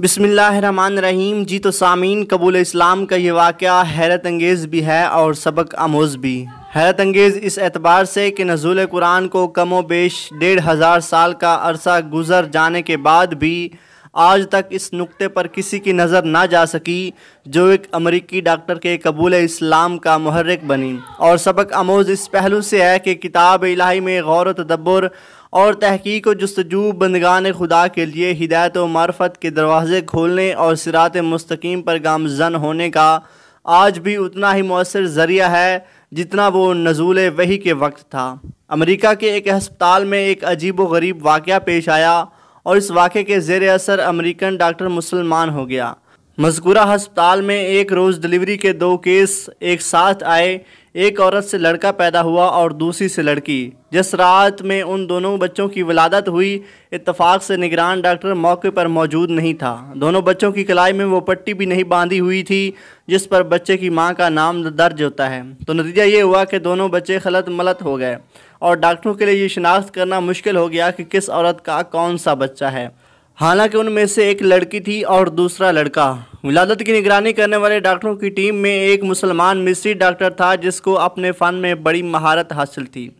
बिसमीम जी तो सामीन कबूल इस्लाम का ये वाक़ हैरत अंगेज़ भी है और सबक आमोज़ भी हैरत अंगेज़ इस एतबार से कि नजूल कुरान को कम बेश डेढ़ हज़ार साल का अरसा गुज़र जाने के बाद भी आज तक इस नुक्ते पर किसी की नज़र ना जा सकी जो एक अमरीकी डॉक्टर के कबूल इस्लाम का महरक बनी और सबक आमोज़ इस पहलू से है कि किताब इलाही में गौर तदब्बर और तहकीक व जस्तजू बंदगान खुदा के लिए हिदायत व मार्फत के दरवाज़े खोलने और सिरात मस्तकीम पर गामजन होने का आज भी उतना ही मौसर ज़रिया है जितना वो नजूल वही के वक्त था अमेरिका के एक हस्पताल में एक अजीब व गरीब वाक़ पेश आया और इस वाक़े के ज़ेर असर अमरीकन डॉक्टर मुसलमान हो गया मजकूरा हस्पताल में एक रोज़ डिलीवरी के दो केस एक साथ आए एक औरत से लड़का पैदा हुआ और दूसरी से लड़की जिस रात में उन दोनों बच्चों की विलादत हुई इत्तेफाक से निगरान डॉक्टर मौके पर मौजूद नहीं था दोनों बच्चों की कलाई में वो पट्टी भी नहीं बांधी हुई थी जिस पर बच्चे की मां का नाम दर्ज होता है तो नतीजा ये हुआ कि दोनों बच्चे खलत मलत हो गए और डॉक्टरों के लिए ये शिनाख्त करना मुश्किल हो गया कि किस औरत का कौन सा बच्चा है हालांकि उनमें से एक लड़की थी और दूसरा लड़का विलादत की निगरानी करने वाले डॉक्टरों की टीम में एक मुसलमान मिस्री डॉक्टर था जिसको अपने फ़न में बड़ी महारत हासिल थी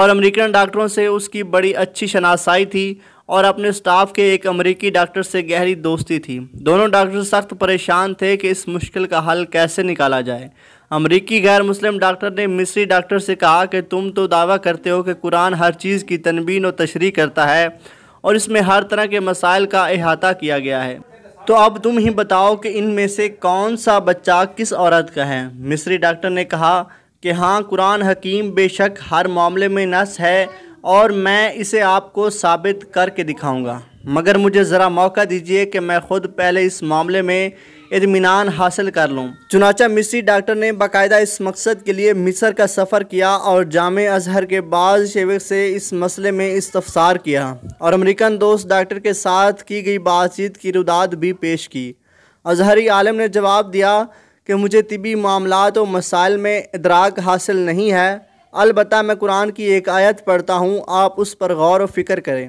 और अमेरिकन डॉक्टरों से उसकी बड़ी अच्छी शनासाई थी और अपने स्टाफ के एक अमेरिकी डॉक्टर से गहरी दोस्ती थी दोनों डॉक्टर सख्त परेशान थे कि इस मुश्किल का हल कैसे निकाला जाए अमरीकी गैर मुस्लिम डॉक्टर ने मिस्री डॉक्टर से कहा कि तुम तो दावा करते हो कि कुरान हर चीज़ की तनबीन और तशरी करता है और इसमें हर तरह के मसाइल का अहाता किया गया है तो अब तुम ही बताओ कि इनमें से कौन सा बच्चा किस औरत का है मिस्री डॉक्टर ने कहा कि हाँ कुरान हकीम बेशक हर मामले में नस है और मैं इसे आपको साबित करके दिखाऊंगा मगर मुझे ज़रा मौका दीजिए कि मैं खुद पहले इस मामले में इतमान हासिल कर लूँ चुनाचा मिस्री डॉक्टर ने बाकायदा इस मकसद के लिए मिसर का सफ़र किया और जाम अजहर के बाद शेविक से इस मसले में इस्तफसार किया और अमरीकन दोस्त डॉक्टर के साथ की गई बातचीत की रुदाद भी पेश की अजहरी आलम ने जवाब दिया कि मुझे तबी मामला और मसाइल में इदराक हासिल नहीं है अलबत् मैं कुरान की एक आयत पढ़ता हूँ आप उस पर गौर व फिक्र करें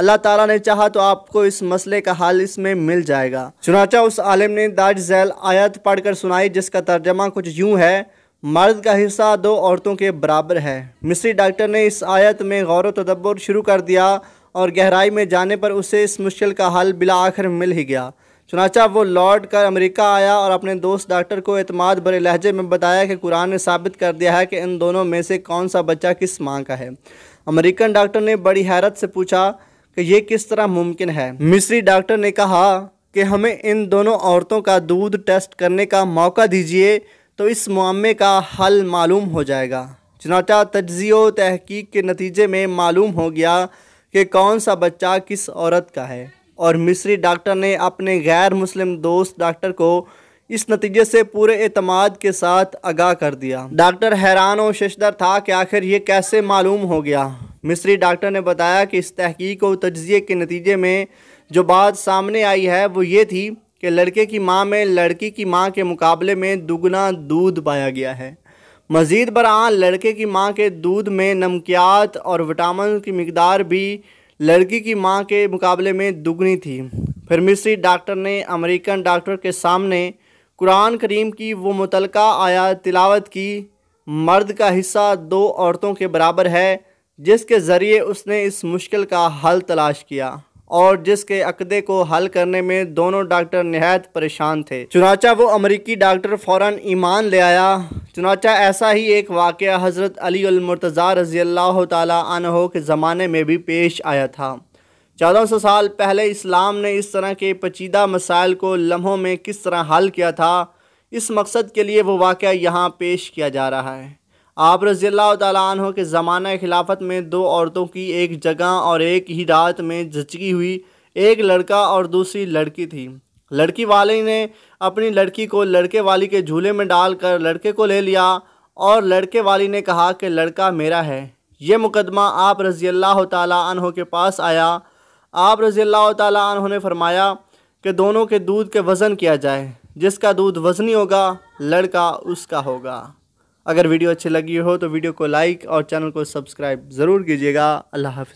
अल्लाह ताला ने चाहा तो आपको इस मसले का हाल इसमें मिल जाएगा चुनाचा उस आलिम ने दाज झैल आयत पढ़कर सुनाई जिसका तर्जमा कुछ यूँ है मर्द का हिस्सा दो औरतों के बराबर है मिस्री डॉक्टर ने इस आयत में गौर तदब्बर शुरू कर दिया और गहराई में जाने पर उसे इस मुश्किल का हल बिला आखिर मिल ही गया चुनाचा वो लौट कर अमरीका आया और अपने दोस्त डॉक्टर को अतमाद भरे लहजे में बताया कि कुरान ने साबित कर दिया है कि इन दोनों में से कौन सा बच्चा किस माँ का है अमेरिकन डॉक्टर ने बड़ी हैरत से पूछा कि ये किस तरह मुमकिन है मिस्री डॉक्टर ने कहा कि हमें इन दोनों औरतों का दूध टेस्ट करने का मौका दीजिए तो इस मामले का हल मालूम हो जाएगा चनाचा तजियो तहकीक के नतीजे में मालूम हो गया कि कौन सा बच्चा किस औरत का है और मिस्री डॉक्टर ने अपने गैर मुस्लिम दोस्त डॉक्टर को इस नतीजे से पूरे अतमाद के साथ आगाह कर दिया डॉक्टर हैरान और शशदर था कि आखिर ये कैसे मालूम हो गया मिस्री डॉक्टर ने बताया कि इस तहकीक और तजिए के नतीजे में जो बात सामने आई है वो ये थी कि लड़के की माँ में लड़की की माँ के मुकाबले में दुगना दूध पाया गया है मज़ीद बरआ लड़के की माँ के दूध में नमकियात और विटामिन की मकदार भी लड़की की माँ के मुकाबले में दुगनी थी फिर मिस्री डॉक्टर ने अमेरिकन डॉक्टर के सामने कुरान करीम की वो मुतलका आया तिलावत की मर्द का हिस्सा दो औरतों के बराबर है जिसके ज़रिए उसने इस मुश्किल का हल तलाश किया और जिसके अकदे को हल करने में दोनों डॉक्टर नहायत परेशान थे चुनाचा वो अमरीकी डॉक्टर फ़ौर ईमान ले आया चुनाचा ऐसा ही एक वाक़ हज़रत अली अलमरतज़ा रज़ी अल्लाह तहो के ज़माने में भी पेश आया था चौदह सौ साल पहले इस्लाम ने इस तरह के पचीदा मसाइल को लम्हों में किस तरह हल किया था इस मकसद के लिए वो वाक़ यहाँ पेश किया जा रहा है आप रज़ील्ला तु के ज़माना खिलाफत में दो औरतों की एक जगह और एक ही रात में जचकी हुई एक लड़का और दूसरी लड़की थी लड़की वाले ने अपनी लड़की को लड़के वाली के झूले में डालकर लड़के को ले लिया और लड़के वाली ने कहा कि लड़का मेरा है ये मुकदमा आप रज़ी अल्लाह तहों के पास आया आप रज़ी अल्लाह तहों ने फरमाया कि दोनों के दूध के वज़न किया जाए जिसका दूध वज़नी होगा लड़का उसका होगा अगर वीडियो अच्छी लगी हो तो वीडियो को लाइक और चैनल को सब्सक्राइब ज़रूर कीजिएगा अल्लाह हाफि